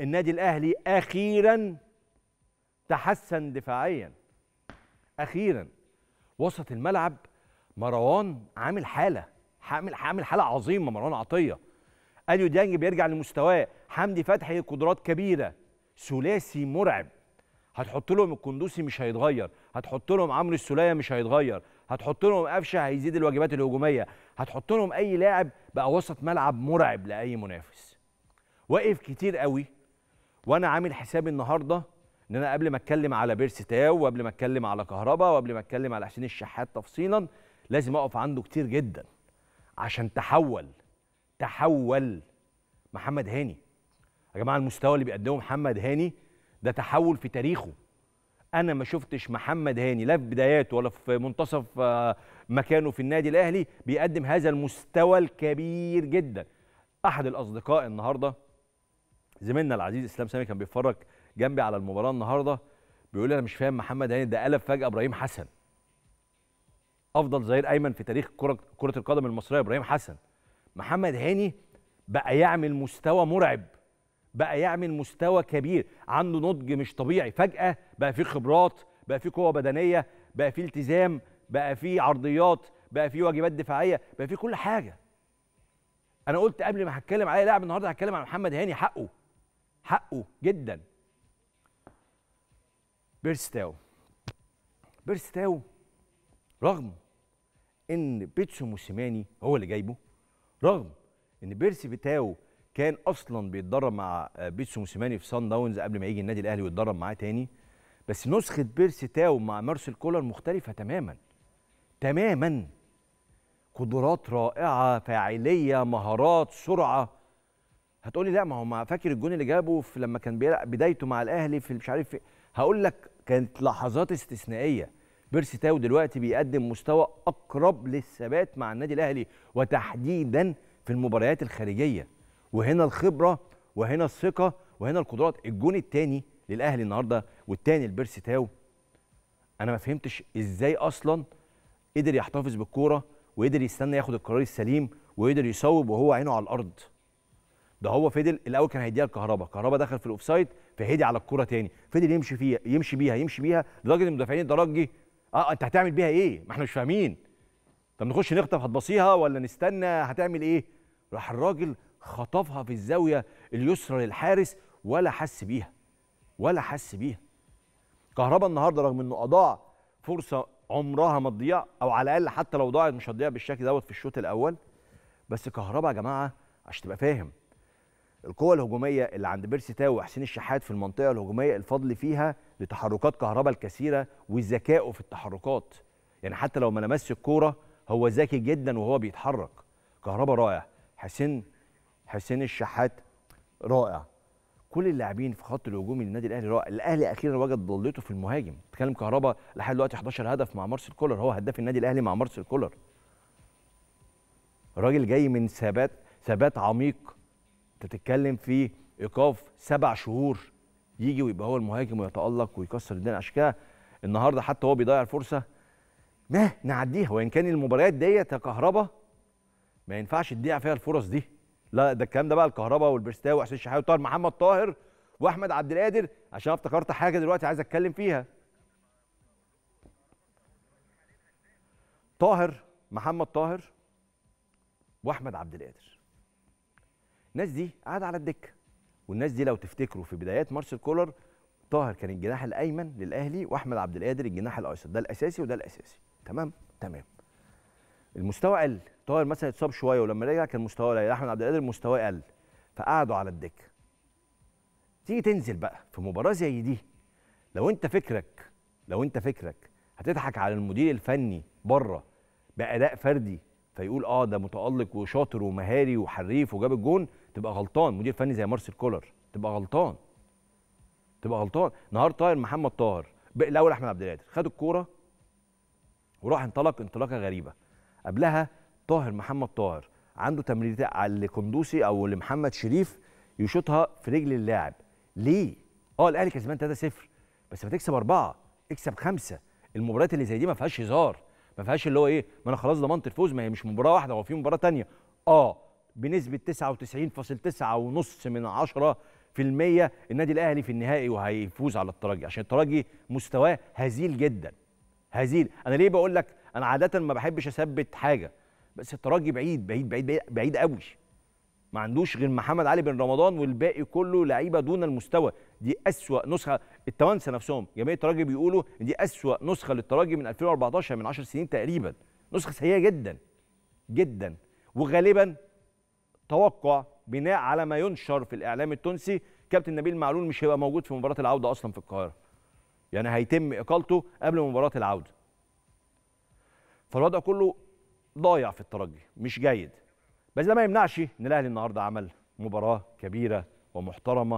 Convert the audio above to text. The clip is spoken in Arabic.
النادي الاهلي اخيرا تحسن دفاعيا اخيرا وسط الملعب مروان عامل حاله عامل عامل حاله عظيمه مروان عطيه اليو ديانج بيرجع لمستواه حمدي فتحي قدرات كبيره ثلاثي مرعب هتحط لهم الكندوسي مش هيتغير هتحط لهم عمرو السوليه مش هيتغير هتحط لهم قفشه هيزيد الواجبات الهجوميه هتحط لهم اي لاعب بقى وسط ملعب مرعب لاي منافس واقف كتير قوي وانا عامل حسابي النهارده ان انا قبل ما اتكلم على بيرسي تاو وقبل ما اتكلم على كهرباء وقبل ما اتكلم على حسين الشحات تفصيلا لازم اقف عنده كتير جدا عشان تحول تحول محمد هاني يا جماعه المستوى اللي بيقدمه محمد هاني ده تحول في تاريخه انا ما شفتش محمد هاني لا في بداياته ولا في منتصف آه، مكانه في النادي الاهلي بيقدم هذا المستوى الكبير جدا احد الاصدقاء النهارده زميلنا العزيز اسلام سامي كان بيتفرج جنبي على المباراه النهارده بيقول لي انا مش فاهم محمد هاني ده قلب فجاه ابراهيم حسن افضل ظهير ايمن في تاريخ كره كره القدم المصريه ابراهيم حسن محمد هاني بقى يعمل مستوى مرعب بقى يعمل مستوى كبير عنده نضج مش طبيعي فجاه بقى فيه خبرات بقى فيه قوه بدنيه بقى فيه التزام بقى فيه عرضيات بقى فيه واجبات دفاعيه بقى فيه كل حاجه انا قلت قبل ما هتكلم على لاعب النهارده هتكلم عن محمد هاني حقه حقه جدا بيرستاو بيرستاو رغم ان بيتسو موسيماني هو اللي جايبه رغم ان بيرسي بتاو كان اصلا بيتدرب مع بيتسو موسيماني في سان داونز قبل ما يجي النادي الاهلي ويتدرب معاه تاني بس نسخه بيرسي تاو مع مارسيل كولر مختلفه تماما تماما قدرات رائعه فاعليه مهارات سرعه هتقولي لا ما هو ما فاكر الجون اللي جابه في لما كان بيلعب بدايته مع الاهلي في مش عارف إيه. هقول لك كانت لحظات استثنائيه بيرسي تاو دلوقتي بيقدم مستوى اقرب للثبات مع النادي الاهلي وتحديدا في المباريات الخارجيه وهنا الخبره وهنا الثقه وهنا القدرات الجون الثاني للاهلي النهارده والثاني لبيرسي تاو انا ما فهمتش ازاي اصلا قدر يحتفظ بالكوره وقدر يستنى ياخد القرار السليم وقدر يصوب وهو عينه على الارض ده هو فضل الاول كان هيديها لكهربا كهربا دخل في الاوفسايد فهدي على الكوره تاني فضل يمشي فيها يمشي بيها يمشي بيها لدرجه المدافعين الترجي اه انت هتعمل بيها ايه ما احنا مش فاهمين طب نخش نخطف هتبصيها ولا نستنى هتعمل ايه راح الراجل خطفها في الزاويه اليسرى للحارس ولا حس بيها ولا حس بيها كهربا النهارده رغم انه اضاع فرصه عمرها ما تضيع او على الاقل حتى لو ضاعت مش هتضيع بالشكل دوت في الشوط الاول بس كهربا يا جماعه عشان تبقى فاهم القوة الهجومية اللي عند بيرسي تاو وحسين الشحات في المنطقة الهجومية الفضل فيها لتحركات كهربا الكثيرة وذكائه في التحركات يعني حتى لو ما لمسش الكورة هو ذكي جدا وهو بيتحرك كهربا رائع حسين حسين الشحات رائع كل اللاعبين في خط الهجومي للنادي الاهلي رائع الاهلي اخيرا وجد ضلته في المهاجم تكلم كهربا لحد دلوقتي 11 هدف مع مارسيل كولر هو هداف النادي الاهلي مع مارسيل كولر راجل جاي من ثبات ثبات عميق تتكلم في ايقاف سبع شهور يجي ويبقى هو المهاجم ويتالق ويكسر الدنيا عشان كده النهارده حتى هو بيضيع الفرصه ما نعديها وان كان المباريات ديت يا كهربا ما ينفعش تضيع فيها الفرص دي لا ده الكلام ده بقى الكهربا والبرستاوي وحسين الشحاوي وطاهر محمد طاهر واحمد عبد القادر عشان افتكرت حاجه دلوقتي عايز اتكلم فيها طاهر محمد طاهر واحمد عبد القادر الناس دي قاعده على الدكه والناس دي لو تفتكروا في بدايات مارسيل كولر طاهر كان الجناح الايمن للاهلي واحمد عبد القادر الجناح الايسر ده الاساسي وده الاساسي تمام تمام المستوى قل طاهر مثلا اتصاب شويه ولما رجع كان مستواه قليل احمد عبد القادر مستواه قل فقعدوا على الدكه تيجي تنزل بقى في مباراه زي دي لو انت فكرك لو انت فكرك هتضحك على المدير الفني بره باداء فردي فيقول اه ده متالق وشاطر ومهاري وحريف وجاب الجون تبقى غلطان مدير فني زي مارسيل كولر تبقى غلطان تبقى غلطان نهار طاير محمد طاهر الاول احمد عبد القادر خد الكوره وراح انطلق انطلاقه غريبه قبلها طاهر محمد طاهر عنده تمريرتين على كندوسي او لمحمد شريف يشوطها في رجل اللاعب ليه اه الاهلي كسبان 3-0 بس ما تكسب اربعه اكسب خمسه المباريات اللي زي دي ما فيهاش هزار ما فيهاش اللي هو ايه ما انا خلاص ضمنت الفوز ما هي مش مباراه واحده هو في مباراه ثانيه اه بنسبه 99.9 من عشرة في المية النادي الاهلي في النهائي وهيفوز على الترجي عشان الترجي مستواه هزيل جدا هزيل انا ليه بقول لك انا عاده ما بحبش اثبت حاجه بس الترجي بعيد بعيد بعيد بعيد قوي ما عندوش غير محمد علي بن رمضان والباقي كله لعيبه دون المستوى دي اسوا نسخه التوانسه نفسهم جماهير الترجي بيقولوا دي اسوا نسخه للترجي من 2014 من 10 سنين تقريبا نسخه سيئه جدا جدا وغالبا توقع بناء على ما ينشر في الاعلام التونسي كابتن نبيل معلول مش هيبقى موجود في مباراه العوده اصلا في القاهره يعني هيتم اقالته قبل مباراه العوده فالوضع كله ضايع في الترجي مش جيد بس ده ما يمنعش ان الاهلي النهارده عمل مباراه كبيره ومحترمه